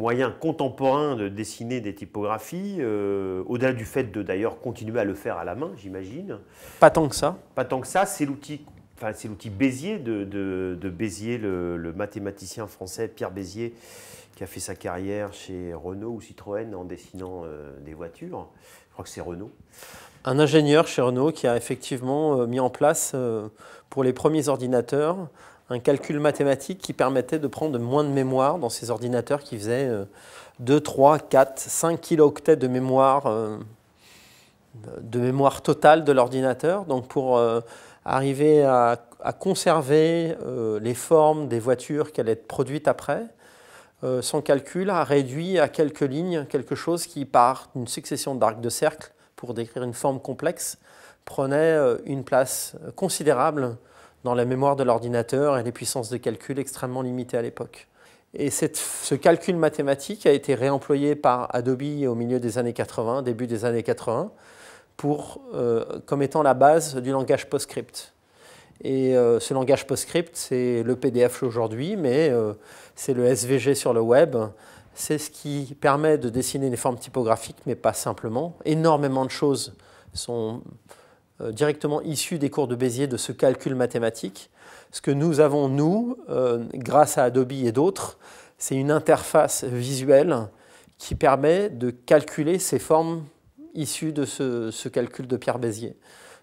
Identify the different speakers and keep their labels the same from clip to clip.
Speaker 1: moyen contemporain de dessiner des typographies, euh, au-delà du fait de d'ailleurs continuer à le faire à la main, j'imagine. Pas tant que ça. Pas tant que ça, c'est l'outil. c'est l'outil Bézier de, de, Bézier, le, mathématicien français Pierre Bézier, qui a fait
Speaker 2: sa carrière chez Renault ou Citroën en dessinant euh, des voitures. Je crois que c'est Renault. Un ingénieur chez Renault qui a effectivement euh, mis en place pour les premiers ordinateurs un calcul mathématique qui permettait de prendre moins de mémoire dans ces ordinateurs qui faisaient 2, 3, 4, 5 kilooctets de mémoire, euh, de mémoire totale de l'ordinateur. Donc pour euh, arriver à, à conserver euh, les formes des voitures qu'elle allaient être produites après, son calcul a réduit à quelques lignes quelque chose qui, par une succession d'arcs de cercle, pour décrire une forme complexe, prenait une place considérable dans la mémoire de l'ordinateur et les puissances de calcul extrêmement limitées à l'époque. Et ce calcul mathématique a été réemployé par Adobe au milieu des années 80, début des années 80, pour, euh, comme étant la base du langage PostScript. Et euh, ce langage PostScript, c'est le PDF aujourd'hui, mais euh, c'est le SVG sur le web. C'est ce qui permet de dessiner des formes typographiques, mais pas simplement. Énormément de choses sont euh, directement issus des cours de Bézier de ce calcul mathématique. Ce que nous avons, nous, euh, grâce à Adobe et d'autres, c'est une interface visuelle qui permet de calculer ces formes issues de ce, calcul de Pierre Bézier.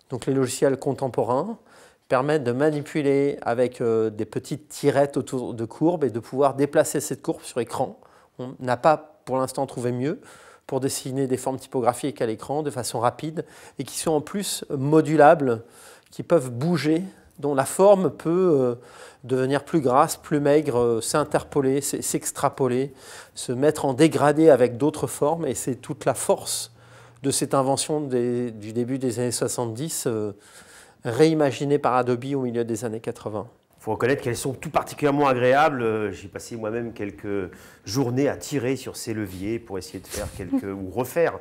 Speaker 2: Donc les logiciels contemporains permettent de manipuler avec euh, des petites tirettes autour de courbes et de pouvoir déplacer cette courbe sur écran. On n'a pas pour l'instant trouvé mieux pour dessiner des formes typographiques à l'écran de façon rapide et qui sont en plus modulables, qui peuvent bouger, dont la forme peut euh, devenir plus grasse, plus maigre, euh, s'interpoler, s'extrapoler, se mettre en dégradé avec d'autres formes et c'est toute la force de cette invention du début des années 70 euh, réimaginée par Adobe au milieu des années 80. Pour reconnaître qu'elles sont tout particulièrement agréables. Euh, j'ai passé moi-même quelques journées
Speaker 1: à tirer sur ces leviers pour essayer de faire quelques ou refaire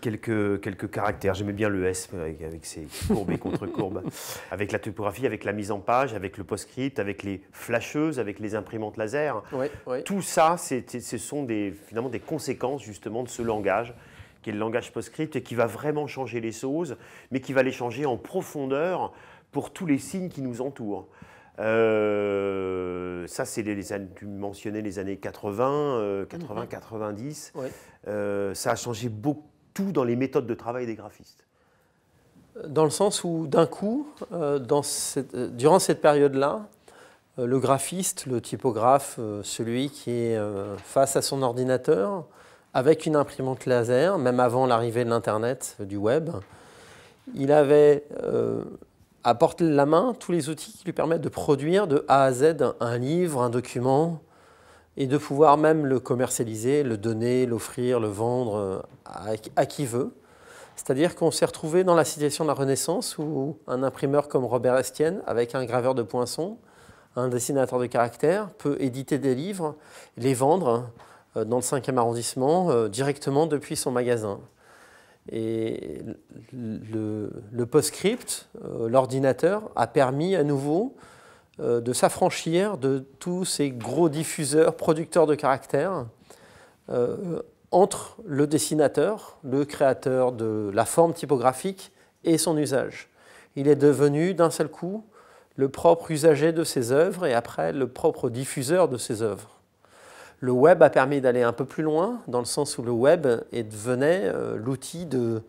Speaker 1: quelques, quelques caractères. J'aimais bien le S avec, ses courbes et contre-courbes, avec la topographie, avec la mise en page, avec le post-script, avec les flasheuses, avec les imprimantes laser. Tout ça, ce sont finalement des conséquences justement de ce langage qui est le langage PostScript et qui va vraiment changer les choses, mais qui va les changer en profondeur pour tous les signes qui nous entourent. Euh, ça, c'est les, tu mentionnais les années 80, 80, 90. ça a changé beaucoup tout dans les méthodes de travail des
Speaker 2: graphistes. Dans le sens où, d'un coup, euh, dans euh, durant cette période-là, le graphiste, le typographe, celui qui est face à son ordinateur, avec une imprimante laser, même avant l'arrivée de l'Internet, du web, il avait apporte la main tous les outils qui lui permettent de produire de A à Z un livre, un document, et de pouvoir même le commercialiser, le donner, l'offrir, le vendre euh, à, qui veut. C'est-à-dire qu'on s'est retrouvé dans la situation de la Renaissance où un imprimeur comme Robert Estienne, avec un graveur de poinçons, un dessinateur de caractères, peut éditer des livres, les vendre euh, dans le 5e arrondissement euh, directement depuis son magasin. Et le, PostScript, euh, l'ordinateur, a permis à nouveau euh, de s'affranchir de tous ces gros diffuseurs, producteurs de caractères, euh, entre le dessinateur, le créateur de la forme typographique et son usage. Il est devenu d'un seul coup le propre usager de ses œuvres et après le propre diffuseur de ses œuvres. Le web a permis d'aller un peu plus loin, dans le sens où le web devenait euh, l'outil de,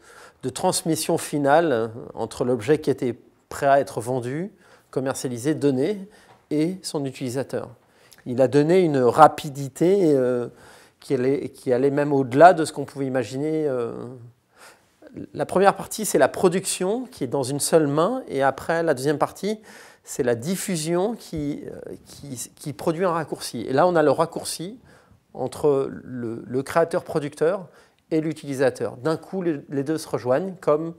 Speaker 2: transmission finale entre l'objet qui était prêt à être vendu, commercialisé, donné, et son utilisateur. Il a donné une rapidité euh, qui, allait, même au-delà de ce qu'on pouvait imaginer. Euh. La première partie, c'est la production qui est dans une seule main, et après, la deuxième partie, c'est la diffusion euh, qui, produit un raccourci. Et là, on a le raccourci entre le, créateur-producteur et l'utilisateur. D'un coup, les deux se rejoignent, comme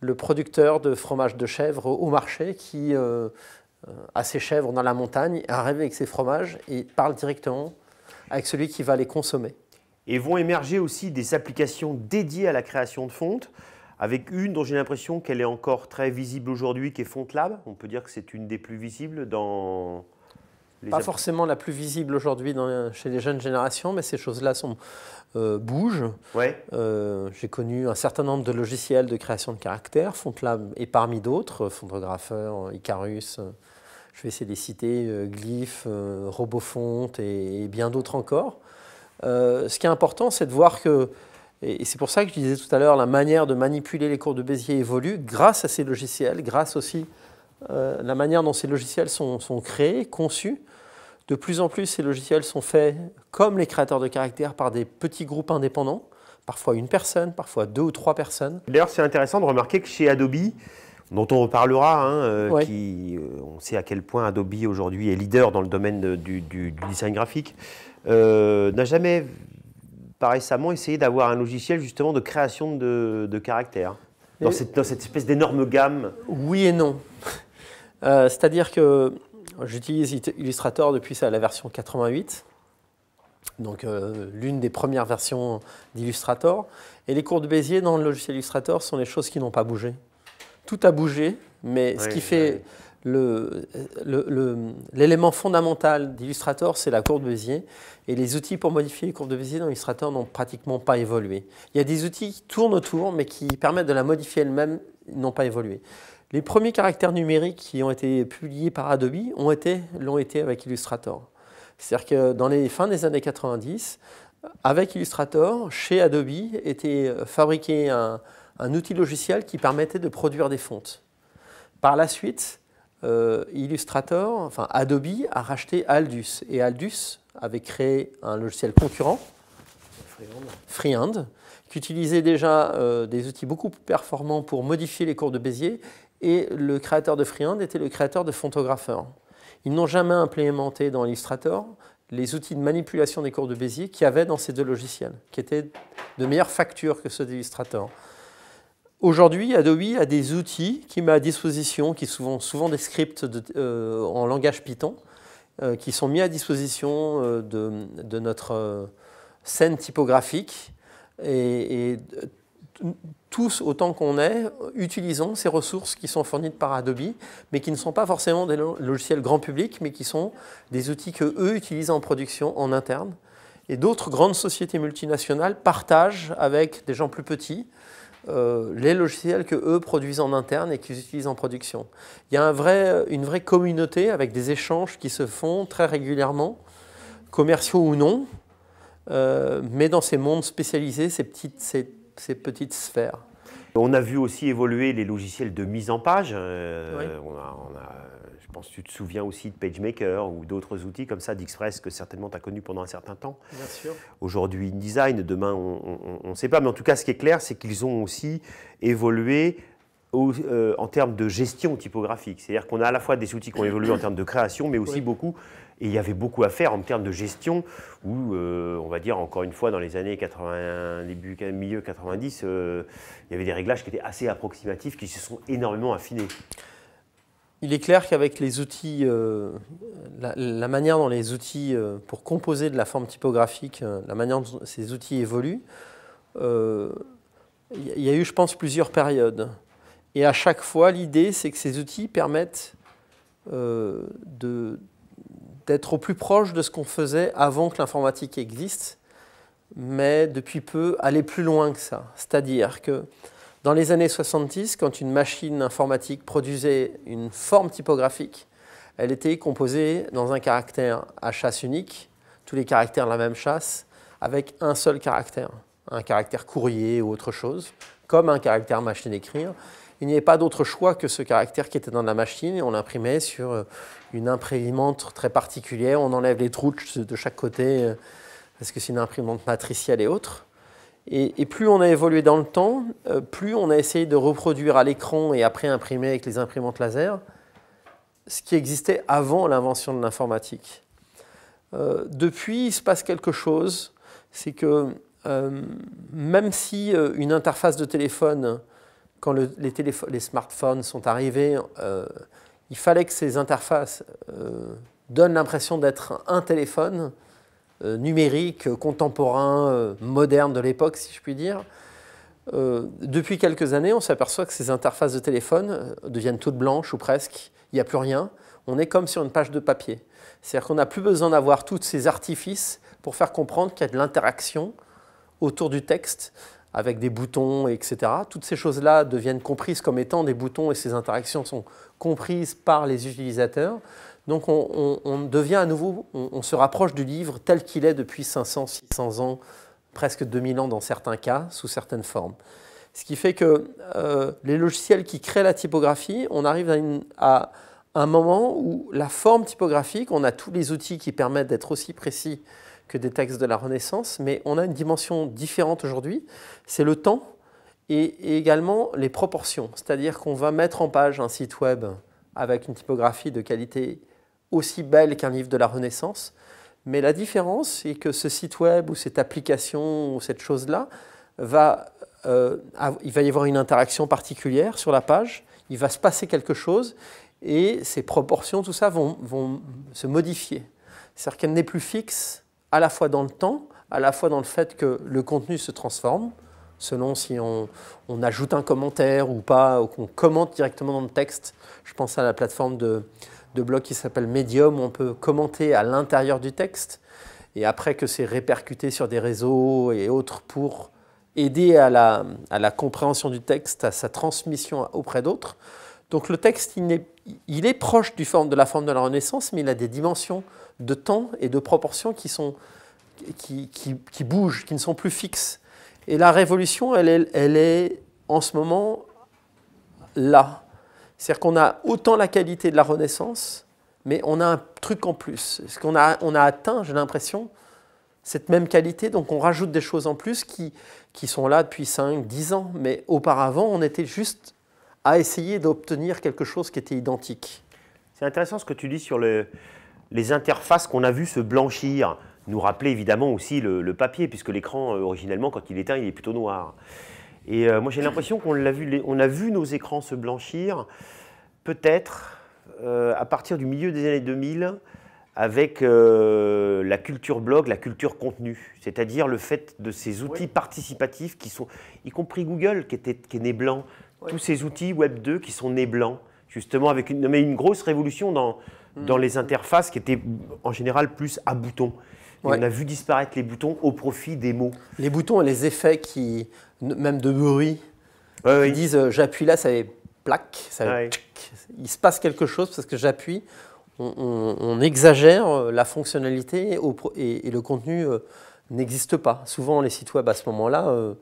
Speaker 2: le producteur de fromage de chèvre au marché qui à euh, euh, a ses chèvres dans la montagne, arrive avec ses fromages et parle directement avec celui qui va les consommer. Et vont émerger aussi des applications dédiées à la création de fontes
Speaker 1: avec une dont j'ai l'impression qu'elle est encore très visible aujourd'hui, qui est Fontlab. On peut dire que c'est une des plus
Speaker 2: visibles dans, les pas forcément la plus visible aujourd'hui chez les jeunes générations, mais ces choses-là sont, euh, bougent. Ouais. Euh, j'ai connu un certain nombre de logiciels de création de caractères, Fontlab et parmi d'autres, euh, Fontographer, Icarus, je vais essayer de les citer, Glyph, Robofont et, bien d'autres encore. ce qui est important, c'est de voir que et, c'est pour ça que je disais tout à l'heure, la manière de manipuler les cours de Bézier évolue grâce à ces logiciels, grâce aussi à euh, la manière dont ces logiciels sont, créés, conçus. De plus en plus, ces logiciels sont faits, comme les créateurs de caractères, par des petits groupes indépendants, parfois une personne, parfois deux ou trois personnes. D'ailleurs,
Speaker 1: c'est intéressant de remarquer que chez Adobe, dont on reparlera, hein, euh, qui, euh, on sait à quel point Adobe aujourd'hui est leader dans le domaine du, du, design graphique, n'a jamais pas récemment essayé d'avoir un logiciel justement de création de, caractères dans cette,
Speaker 2: espèce d'énorme gamme Oui et non. Euh, c'est-à-dire que j'utilise Illustrator depuis la version 88, donc euh, l'une des premières versions d'Illustrator. Et les cours de Bézier dans le logiciel Illustrator sont les choses qui n'ont pas bougé. Tout a bougé, mais ce qui fait l'élément fondamental d'Illustrator, c'est la courbe de Bézier. Et les outils pour modifier les courbes de Bézier dans Illustrator n'ont pratiquement pas évolué. Il y a des outils qui tournent autour, mais qui permettent de la modifier elle-même, n'ont pas évolué. Les premiers caractères numériques qui ont été publiés par Adobe l'ont été, été avec Illustrator. C'est-à-dire que dans les fins des années 90, avec Illustrator, chez Adobe, était fabriqué un, un outil logiciel qui permettait de produire des fontes. Par la suite, euh, Illustrator, enfin Adobe a racheté Aldus. Et Aldus avait créé un logiciel concurrent, Freehand, qui utilisait déjà euh, des outils beaucoup plus performants pour modifier les cours de Bézier. Et le créateur de Freehand était le créateur de Fontographer. Ils n'ont jamais implémenté dans Illustrator les outils de manipulation des cours de Bézier qu'il y avait dans ces deux logiciels, qui étaient de meilleure facture que ceux d'Illustrator. Aujourd'hui, Adobe a des outils qui met à disposition, qui sont souvent des scripts euh, en langage Python, euh, qui sont mis à disposition euh, de, notre scène typographique. Et, tous, autant qu'on est, utilisons ces ressources qui sont fournies par Adobe, mais qui ne sont pas forcément des logiciels grand public, mais qui sont des outils que eux utilisent en production en interne. Et d'autres grandes sociétés multinationales partagent avec des gens plus petits euh, les logiciels que eux produisent en interne et qu'ils utilisent en production. Il y a une vraie communauté avec des échanges qui se font très régulièrement, commerciaux ou non, euh, mais dans ces mondes spécialisés, ces petites sphères.
Speaker 1: On a vu aussi évoluer les logiciels de mise en page. Euh, je pense que tu te souviens aussi de PageMaker ou d'autres outils comme ça, d'Express, que certainement tu as connu pendant un certain temps. Bien Aujourd'hui InDesign, demain on ne sait pas. Mais en tout cas, ce qui est clair, c'est qu'ils ont aussi évolué euh, en termes de gestion typographique. C'est-à-dire qu'on a à la fois des outils qui ont évolué en termes de création, mais aussi beaucoup, et il y avait beaucoup à faire en termes de gestion, où, euh, on va dire, encore une fois, dans les années 80, début, milieu 90, euh, il y avait des réglages qui étaient
Speaker 2: assez approximatifs, qui se sont énormément affinés. Il est clair qu'avec les outils, la, la, manière dont les outils, pour composer de la forme typographique, la manière dont ces outils évoluent, il y a eu, je pense, plusieurs périodes. Et à chaque fois, l'idée, c'est que ces outils permettent euh, d'être au plus proche de ce qu'on faisait avant que l'informatique existe, mais depuis peu, aller plus loin que ça. C'est-à-dire que dans les années 70, quand une machine informatique produisait une forme typographique, elle était composée dans un caractère à chasse unique, tous les caractères de la même chasse, avec un seul caractère, un caractère courrier ou autre chose, comme un caractère machine écrire, il n'y avait pas d'autre choix que ce caractère qui était dans la machine et on l'imprimait sur euh, une imprimante très particulière. On enlève les trous de chaque côté euh, parce que c'est une imprimante matricielle et autres. Et, plus on a évolué dans le temps, euh, plus on a essayé de reproduire à l'écran et après imprimer avec les imprimantes laser ce qui existait avant l'invention de l'informatique. depuis, il se passe quelque chose, c'est que même si une interface de téléphone quand les, smartphones sont arrivés, euh, il fallait que ces interfaces euh, donnent l'impression d'être un téléphone euh, numérique, contemporain, moderne de l'époque, si je puis dire. depuis quelques années, on s'aperçoit que ces interfaces de téléphone deviennent toutes blanches ou presque. Il n'y a plus rien. On est comme sur une page de papier. C'est-à-dire qu'on n'a plus besoin d'avoir tous ces artifices pour faire comprendre qu'il y a de l'interaction autour du texte avec des boutons, etc. Toutes ces choses-là deviennent comprises comme étant des boutons et ces interactions sont comprises par les utilisateurs. Donc on, devient à nouveau, on, se rapproche du livre tel qu'il est depuis 500, 600 ans, presque 2000 ans dans certains cas, sous certaines formes. Ce qui fait que euh, les logiciels qui créent la typographie, on arrive à un moment où la forme typographique, on a tous les outils qui permettent d'être aussi précis que des textes de la Renaissance, mais on a une dimension différente aujourd'hui, c'est le temps et également les proportions. C'est-à-dire qu'on va mettre en page un site web avec une typographie de qualité aussi belle qu'un livre de la Renaissance, mais la différence, c'est que ce site web ou cette application ou cette chose-là, va, euh, il va y avoir une interaction particulière sur la page, il va se passer quelque chose et ces proportions, tout ça, vont, vont se modifier. C'est-à-dire qu'elle n'est plus fixe, à la fois dans le temps, à la fois dans le fait que le contenu se transforme, selon si on, ajoute un commentaire ou pas, ou qu'on commente directement dans le texte. Je pense à la plateforme de, blog qui s'appelle Medium, où on peut commenter à l'intérieur du texte, et après que c'est répercuté sur des réseaux et autres pour aider à la, compréhension du texte, à sa transmission auprès d'autres. Donc le texte, il est, proche du forme, de la forme de la Renaissance, mais il a des dimensions de temps et de proportions qui, sont, qui, qui, qui bougent, qui ne sont plus fixes. Et la révolution, elle est, elle est en ce moment là. C'est-à-dire qu'on a autant la qualité de la Renaissance, mais on a un truc en plus. Ce qu'on a, on a atteint, j'ai l'impression, cette même qualité, donc on rajoute des choses en plus qui, qui sont là depuis 5, 10 ans. Mais auparavant, on était juste à essayer d'obtenir quelque chose qui était identique. C'est intéressant ce que tu dis
Speaker 1: sur le, les interfaces qu'on a vues se blanchir nous rappeler évidemment aussi le, papier, puisque l'écran, euh, originellement, quand il est éteint, il est plutôt noir. Et euh, moi, j'ai l'impression qu'on l'a vu, on a vu nos écrans se blanchir, peut-être euh, à partir du milieu des années 2000, avec la culture blog, la culture contenu, c'est-à-dire le fait de ces outils participatifs qui sont, y compris Google, qui, était, qui est né blanc, tous ces outils Web 2 qui sont nés blancs, justement avec une, mais une grosse révolution dans, dans les interfaces qui étaient en général plus à boutons. on a vu disparaître les boutons au
Speaker 2: profit des mots. Les boutons et les effets qui, même de bruit, ils disent euh, j'appuie là, ça est plaque, ça ouais. il se passe quelque chose parce que j'appuie. On, exagère euh, la fonctionnalité et, le contenu euh, n'existe pas. Souvent, les sites web à ce moment-là,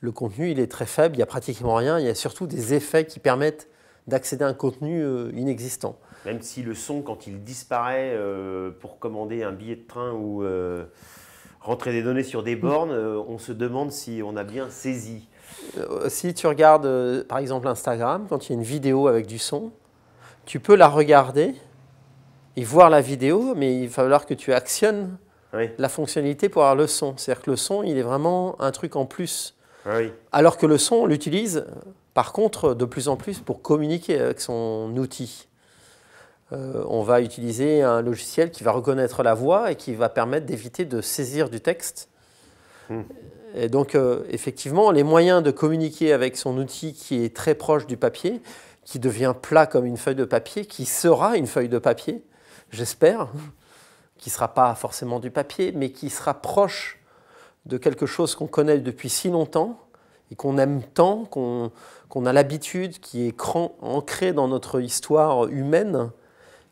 Speaker 2: le contenu il est très faible, il n'y a pratiquement rien, il y a surtout des effets qui permettent d'accéder à un contenu euh, inexistant.
Speaker 1: Même si le son, quand il disparaît euh, pour commander un billet de train ou euh, rentrer des données
Speaker 2: sur des bornes, on se demande si on a bien saisi. Si tu regardes par exemple Instagram, quand il y a une vidéo avec du son, tu peux la regarder et voir la vidéo, mais il va falloir que tu actionnes la fonctionnalité pour avoir le son. C'est-à-dire que le son, il est vraiment un truc en plus. Ah Alors que le son, on l'utilise par contre, de plus en plus, pour communiquer avec son outil, euh, on va utiliser un logiciel qui va reconnaître la voix et qui va permettre d'éviter de saisir du texte. Hmm. Et donc, euh, effectivement, les moyens de communiquer avec son outil qui est très proche du papier, qui devient plat comme une feuille de papier, qui sera une feuille de papier, j'espère, qui ne sera pas forcément du papier, mais qui sera proche de quelque chose qu'on connaît depuis si longtemps, et qu'on aime tant, qu'on a l'habitude, qui est ancrée dans notre histoire humaine,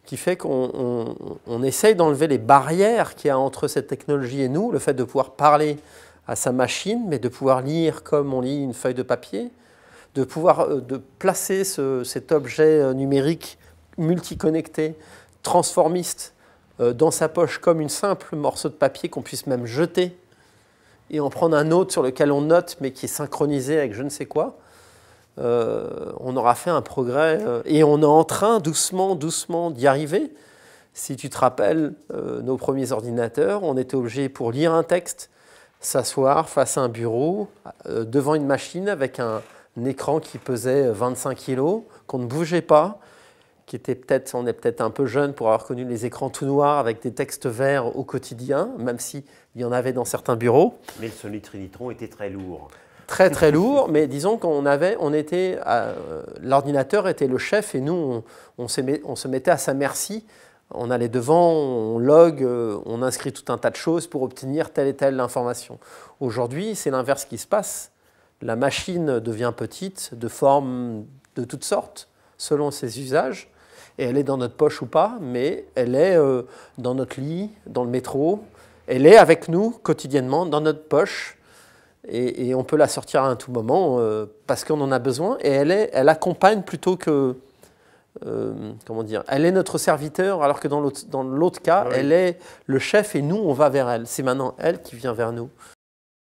Speaker 2: qui fait qu'on essaye d'enlever les barrières qu'il y a entre cette technologie et nous, le fait de pouvoir parler à sa machine, mais de pouvoir lire comme on lit une feuille de papier, de pouvoir euh, de placer cet objet euh, numérique multiconnecté, transformiste, euh, dans sa poche comme une simple morceau de papier qu'on puisse même jeter et en prendre un autre sur lequel on note, mais qui est synchronisé avec je ne sais quoi, euh, on aura fait un progrès. Euh, et on est en train, doucement, doucement, d'y arriver. Si tu te rappelles, euh, nos premiers ordinateurs, on était obligé pour lire un texte, s'asseoir face à un bureau, devant une machine avec un, écran qui pesait 25 kg, qu'on ne bougeait pas, qui était peut-être, on est peut-être un peu jeune pour avoir connu les écrans tout noirs avec des textes verts au quotidien, même s'il y en avait dans certains bureaux.
Speaker 1: Mais le solutrinitron Trinitron était très lourd.
Speaker 2: Très très lourd, mais disons qu'on avait, on était, euh, l'ordinateur était le chef et nous on, on, se mettait à sa merci. On allait devant, on log, euh, on inscrit tout un tas de choses pour obtenir telle et telle information. Aujourd'hui, c'est l'inverse qui se passe. La machine devient petite, de forme de toutes sortes, selon ses usages. Et elle est dans notre poche ou pas, mais elle est euh, dans notre lit, dans le métro. Elle est avec nous quotidiennement, dans notre poche. Et, on peut la sortir à un tout moment euh, parce qu'on en a besoin. Et elle, est, elle accompagne plutôt que. Euh, comment dire Elle est notre serviteur, alors que dans l'autre cas, ah elle est le chef et nous, on va vers elle. C'est maintenant elle qui vient vers nous.